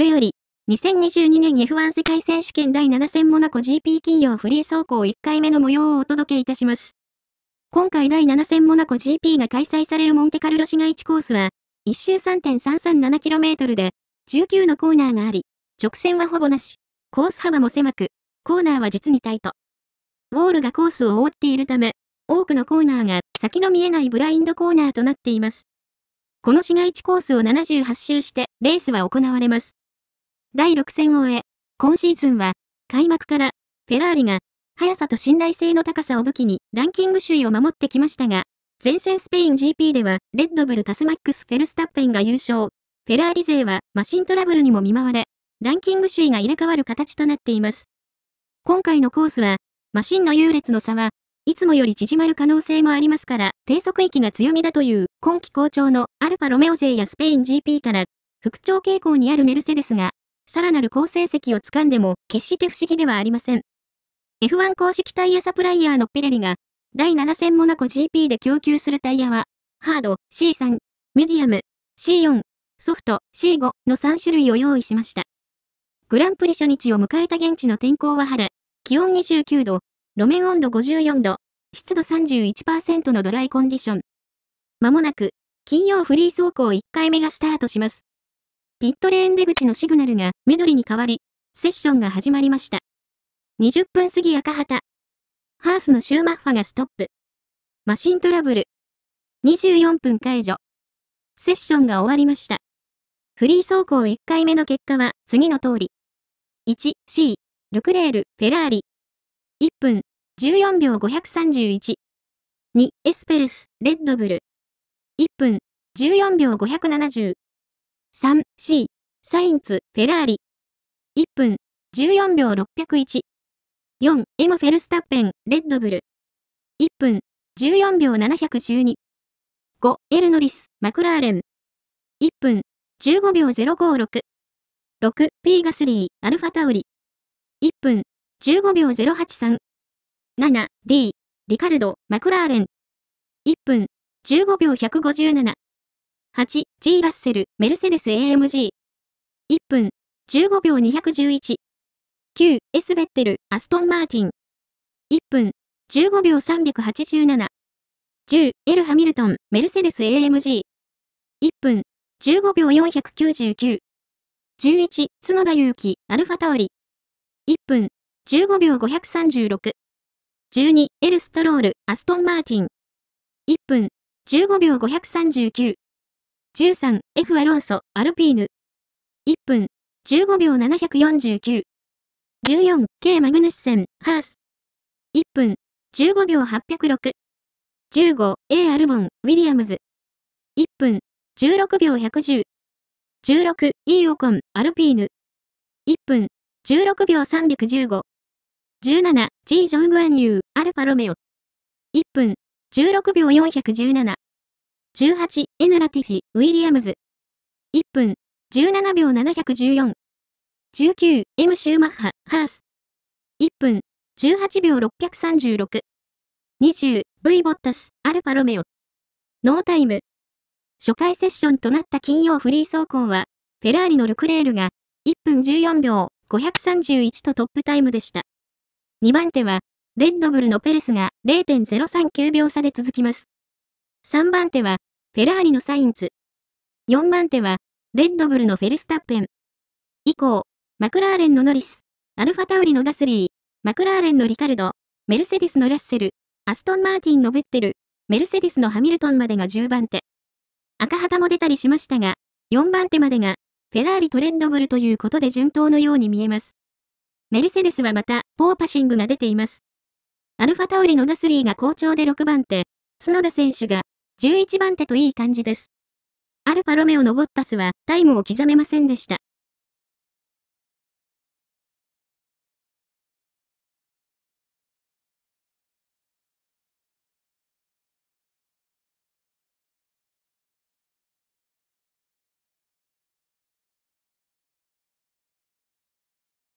れより、2022年 F1 世界選手権第7戦モナコ GP 金曜フリー走行1回目の模様をお届けいたします。今回第7戦モナコ GP が開催されるモンテカルロ市街地コースは、1周 3.337km で、19のコーナーがあり、直線はほぼなし、コース幅も狭く、コーナーは実にタイト。ウォールがコースを覆っているため、多くのコーナーが先の見えないブラインドコーナーとなっています。この市街地コースを78周して、レースは行われます。第6戦を終え、今シーズンは、開幕から、フェラーリが、速さと信頼性の高さを武器に、ランキング首位を守ってきましたが、前線スペイン GP では、レッドブルタスマックス・フェルスタッペンが優勝。フェラーリ勢は、マシントラブルにも見舞われ、ランキング首位が入れ替わる形となっています。今回のコースは、マシンの優劣の差は、いつもより縮まる可能性もありますから、低速域が強みだという、今季好調のアルファロメオ勢やスペイン GP から、復調傾向にあるメルセデスが、さらなる好成績をつかんでも、決して不思議ではありません。F1 公式タイヤサプライヤーのピレリが、第7戦モナコ GP で供給するタイヤは、ハード C3、ミディアム C4、ソフト C5 の3種類を用意しました。グランプリ初日を迎えた現地の天候は晴れ、気温29度、路面温度54度、湿度31%のドライコンディション。まもなく、金曜フリー走行1回目がスタートします。ピットレーン出口のシグナルが緑に変わり、セッションが始まりました。20分過ぎ赤旗。ハースのシューマッファがストップ。マシントラブル。24分解除。セッションが終わりました。フリー走行1回目の結果は次の通り。1C、ルクレール、フェラーリ。1分、14秒531。2、エスペルス、レッドブル。1分、14秒570。3C、サインツ、フェラーリ。1分、14秒601。4、M フェルスタッペン、レッドブル。1分、14秒712。5、エルノリス、マクラーレン。1分、15秒056。6、P ガスリー、アルファタウリ。1分、15秒083。7、D、リカルド、マクラーレン。1分、15秒157。8、G ラッセル、メルセデス AMG。1分、15秒211。9、S ベッテル、アストンマーティン。1分、15秒387。10、L ハミルトン、メルセデス AMG。1分、15秒499。11、角田祐希、アルファタオリ。1分、15秒536。12、エルストロール、アストンマーティン。1分、15秒539。13、F アロンソ、アルピーヌ。1分、15秒749。14、K マグヌシセン、ハース。1分、15秒806。15、A アルボン、ウィリアムズ。1分、16秒110。16、E オコン、アルピーヌ。1分、16秒315。17、G ジョングアニュー、アルファロメオ。1分、16秒417。18、エヌ・ラティフィ、ウィリアムズ。1分、17秒714。19、M シューマッハ、ハース。1分、18秒636。20、V ボッタス、アルファロメオ。ノータイム。初回セッションとなった金曜フリー走行は、フェラーリのルクレールが、1分14秒531とトップタイムでした。2番手は、レッドブルのペレスが0.039秒差で続きます。3番手は、フェラーリのサインツ。4番手は、レッドブルのフェルスタッペン。以降、マクラーレンのノリス、アルファタウリのガスリー、マクラーレンのリカルド、メルセディスのラッセル、アストン・マーティンのベッテル、メルセディスのハミルトンまでが10番手。赤旗も出たりしましたが、4番手までが、フェラーリとレッドブルということで順当のように見えます。メルセデスはまた、ポーパシングが出ています。アルファタオリのガスリーが好調で6番手、角田選手が11番手といい感じです。アルファロメオのボッタスはタイムを刻めませんでした。